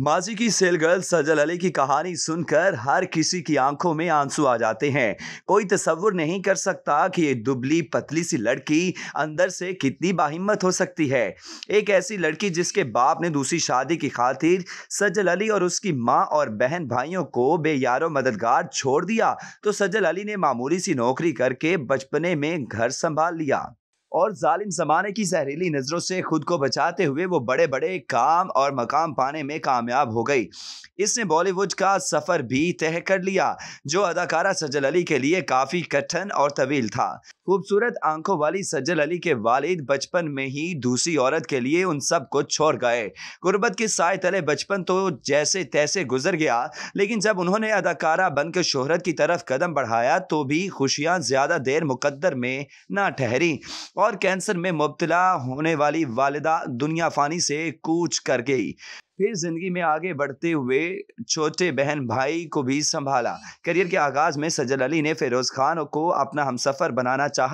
माजी की cell girl सजल अली की कहानी सुनकर हर किसी की आंखों में आंसू आ जाते हैं कोई तस्वुर नहीं कर सकता कि ये दुबली पतली सी लड़की अंदर से कितनी बाहिम्मत हो सकती है एक ऐसी लड़की जिसके बाप ने दूसरी शादी की खातिर सजल अली और उसकी माँ और बहन भाइयों को बेयारो मददगार छोड़ दिया तो सजल अली ने मामूली सी नौकरी करके बचपने में घर संभाल लिया और जालिम ज़माने की जहरीली नज़रों से खुद को बचाते हुए वो बड़े बड़े काम और मकाम पाने में कामयाब हो गई इसने बॉलीवुड का सफ़र भी तय कर लिया जो अदाकारा सज्जल अली के लिए काफ़ी कठिन और तवील था खूबसूरत आंखों वाली सज्जल अली के वालिद बचपन में ही दूसरी औरत के लिए उन सब को छोड़ गए गुर्बत के साय तले बचपन तो जैसे तैसे गुजर गया लेकिन जब उन्होंने अदाकारा बनकर शोहरत की तरफ कदम बढ़ाया तो भी खुशियाँ ज़्यादा देर मुकद्दर में ना ठहरी और कैंसर में मुबतला होने वाली वालिदा दुनिया फ़ानी से कूच कर गई फिर जिंदगी में आगे बढ़ते हुए छोटे बहन भाई को भी संभाला करियर के आगाज में सजल अली ने फिरोज खान को अपना हम सफर बनाना चाह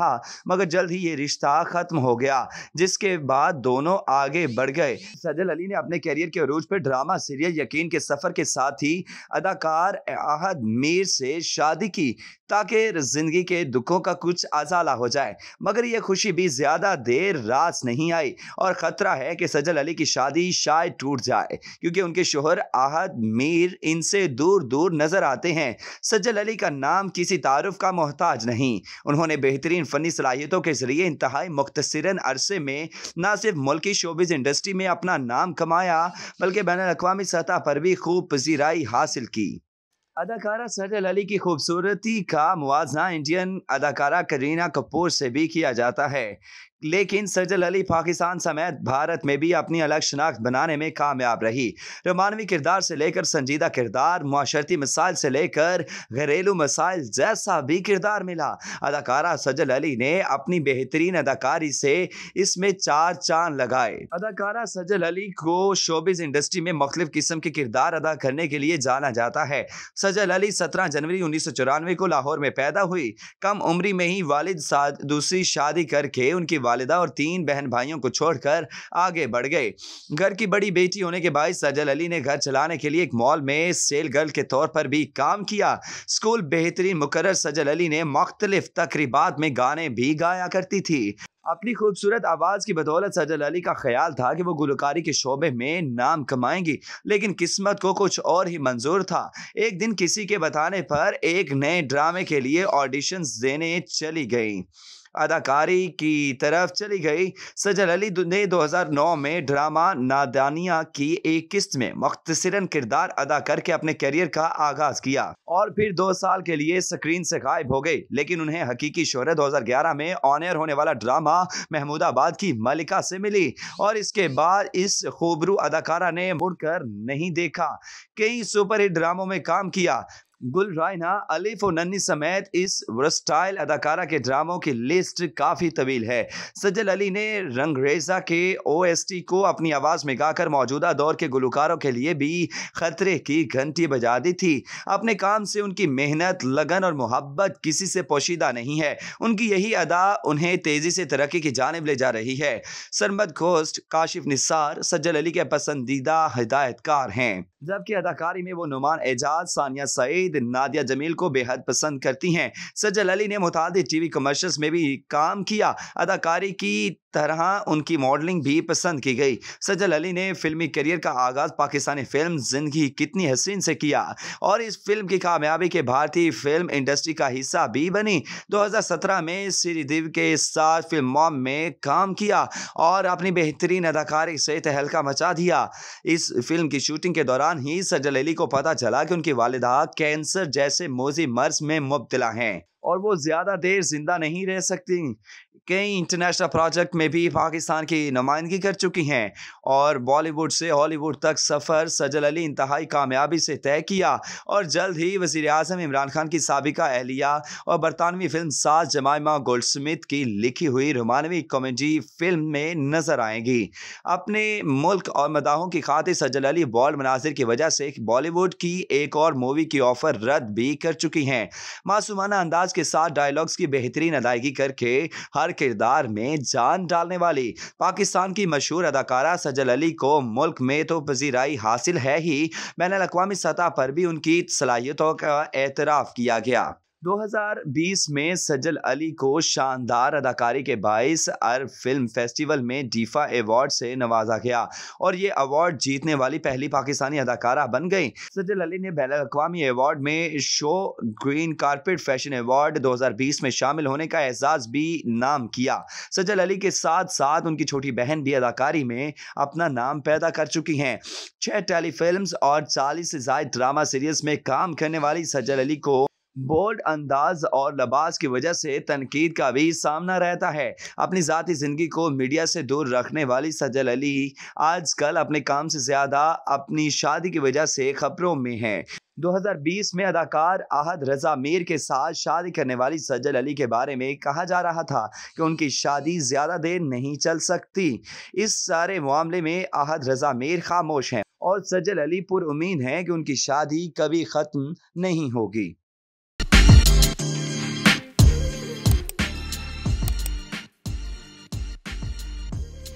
मगर जल्द ही ये रिश्ता खत्म हो गया जिसके बाद दोनों आगे बढ़ गए सजल अली ने अपने करियर के अरूज पर ड्रामा सीरियल यकीन के सफर के साथ ही अदाकार आहद मीर से शादी की ताकि जिंदगी के दुखों का कुछ अजाला हो जाए मगर यह खुशी भी ज्यादा देर रास नहीं आई और खतरा है कि सजल अली की शादी शायद टूट जाए क्योंकि उनके शोहर आहद मीर इनसे दूर दूर नजर आते हैं सज्जल अली का नाम किसी तारुफ का मोहताज नहीं उन्होंने बेहतरीन फ़नी सलाहियतों के ज़रिए इंतहाई मुख्तसरा अरसे में न सिर्फ मुल्की शोबिज़ इंडस्ट्री में अपना नाम कमाया बल्कि बैन अवी सतह पर भी खूब पजीराई हासिल की अदाकारा सजल अली की खूबसूरती का मुआजना इंडियन अदाकारा करीना कपूर से भी किया जाता है लेकिन सजल अली पाकिस्तान समेत भारत में भी अपनी अलग शनाख्त बनाने में कामयाब रही रोमानवी किरदार से लेकर संजीदा किरदार माशरती मसाइल से लेकर घरेलू मसाइल जैसा भी किरदार मिला अदाकारा सजल अली ने अपनी बेहतरीन अदाकारी से इसमें चार चांद लगाए अदाकारा सजल अली को शोबिज इंडस्ट्री में मुख्तलिफ किस्म के किरदार अदा करने के लिए जाना जाता है सजल अली सत्रह जनवरी उन्नीस को लाहौर में पैदा हुई कम उम्र में ही वालिद दूसरी शादी करके उनकी वालिदा और तीन बहन भाइयों को छोड़कर आगे बढ़ गए घर की बड़ी बेटी होने के बाद सजल अली ने घर चलाने के लिए एक मॉल में सेल गर्ल के तौर पर भी काम किया स्कूल बेहतरीन मुकर सजल अली ने मुख्तलिफ तकरीबा में गाने भी गाया करती थी अपनी खूबसूरत आवाज़ की बदौलत सजल अली का ख्याल था कि वो गुलकारी के शोबे में नाम कमाएंगी लेकिन किस्मत को कुछ और ही मंजूर था एक दिन किसी के बताने पर एक नए ड्रामे के लिए ऑडिशंस देने चली गई अदाकारी की तरफ चली गई सजल अली ने 2009 में ड्रामा नादानिया की एक किस्त में मुख्तसरन किरदार अदा करके अपने करियर का आगाज किया और फिर दो साल के लिए स्क्रीन से गायब हो गई लेकिन उन्हें हकीकी शोहरत 2011 में ऑन होने वाला ड्रामा महमूदाबाद की मलिका से मिली और इसके बाद इस खूबरू अदाकारा ने मुड़कर नहीं देखा कई सुपरहिट ड्रामों में काम किया गुल रायना अलिफ और नन्नी समेत इस वर्स्टाइल अदाकारा के ड्रामों की लिस्ट काफ़ी तवील है सज्जल अली ने रंगरेजा के ओएसटी को अपनी आवाज़ में गाकर मौजूदा दौर के गुलकारों के लिए भी खतरे की घंटी बजा दी थी अपने काम से उनकी मेहनत लगन और मोहब्बत किसी से पोशीदा नहीं है उनकी यही अदा उन्हें तेज़ी से तरक्की की जानब ले जा रही है सरमद घोष्ट काशिफ निसार सज्जल अली के पसंदीदा हदायतकार हैं जबकि अदाकारी में वो नुमान एजाज सानिया सईद नादिया जमील को बेहद पसंद करती हैं सजल अली ने मुताद टीवी कमर्शल्स में भी काम किया अदाकारी की तरह उनकी मॉडलिंग भी पसंद की गई सजल अली ने फिल्मी करियर का आगाज़ पाकिस्तानी फिल्म जिंदगी कितनी हसीन से किया और इस फिल्म की कामयाबी के भारतीय फिल्म इंडस्ट्री का हिस्सा भी बनी 2017 में श्रीदेव के साथ फिल्म मॉम में काम किया और अपनी बेहतरीन अदाकारी से तहलका मचा दिया इस फिल्म की शूटिंग के दौरान ही सजल अली को पता चला कि उनकी वालदा कैंसर जैसे मोजी मर्ज में मुबतला हैं और वो ज़्यादा देर जिंदा नहीं रह सकती कई इंटरनेशनल प्रोजेक्ट में भी पाकिस्तान की नुमाइंदगी कर चुकी हैं और बॉलीवुड से हॉलीवुड तक सफ़र सजल अली इंतहाई कामयाबी से तय किया और जल्द ही वजीर अजम इमरान खान की सबका अहलिया और बरतानवी फिल्म साज जमाइमा गोल्डस्मिथ की लिखी हुई रोमानवी कॉमेडी फिल्म में नजर आएंगी अपने मुल्क और मदाहों की खातिर सजल अली बॉल मनाजिर की वजह से बॉलीवुड की एक और मूवी की ऑफर रद्द भी कर चुकी हैं मासूमाना अंदाज के साथ डायलॉग्स की बेहतरीन अदायगी करके हर किरदार में जान डालने वाली पाकिस्तान की मशहूर अदाकारा सजल अली को मुल्क में तो पजीराई हासिल है ही बैन अवी सतह पर भी उनकी सलाहियतों का एतराफ़ किया गया 2020 में सजल अली को शानदार अदाकारी के बाईस अरब फिल्म फेस्टिवल में डीफा अवार्ड से नवाजा गया और ये अवार्ड जीतने वाली पहली पाकिस्तानी अदाकारा बन गई सजल अली ने बैन अवी अवार्ड में show green carpet fashion award 2020 में शामिल होने का एजाज भी नाम किया सजल अली के साथ साथ उनकी छोटी बहन भी अदाकारी में अपना नाम पैदा कर चुकी हैं छः टेलीफिल्म और चालीस से जायद ड्रामा सीरीज में काम करने वाली सजल अली को बोल्ड अंदाज और लबास की वजह से तनकीद का भी सामना रहता है अपनी ज़ाती ज़िंदगी को मीडिया से दूर रखने वाली सजल अली आजकल अपने काम से ज़्यादा अपनी शादी की वजह से खबरों में हैं 2020 में अदाकार आहद रजा मीर के साथ शादी करने वाली सजल अली के बारे में कहा जा रहा था कि उनकी शादी ज़्यादा देर नहीं चल सकती इस सारे मामले में आहद रजा मीर खामोश हैं और सजल अली पुर उम्मीद हैं कि उनकी शादी कभी ख़त्म नहीं होगी